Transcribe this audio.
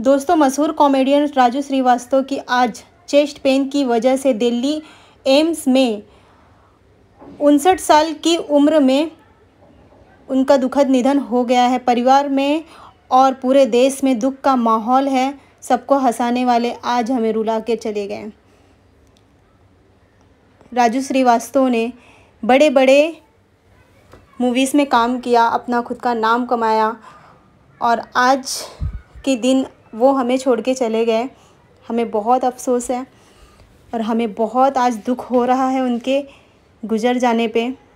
दोस्तों मशहूर कॉमेडियन राजू श्रीवास्तव की आज चेस्ट पेन की वजह से दिल्ली एम्स में उनसठ साल की उम्र में उनका दुखद निधन हो गया है परिवार में और पूरे देश में दुख का माहौल है सबको हंसाने वाले आज हमें रुला के चले गए राजू श्रीवास्तव ने बड़े बड़े मूवीज़ में काम किया अपना खुद का नाम कमाया और आज के दिन वो हमें छोड़ के चले गए हमें बहुत अफ़सोस है और हमें बहुत आज दुख हो रहा है उनके गुज़र जाने पे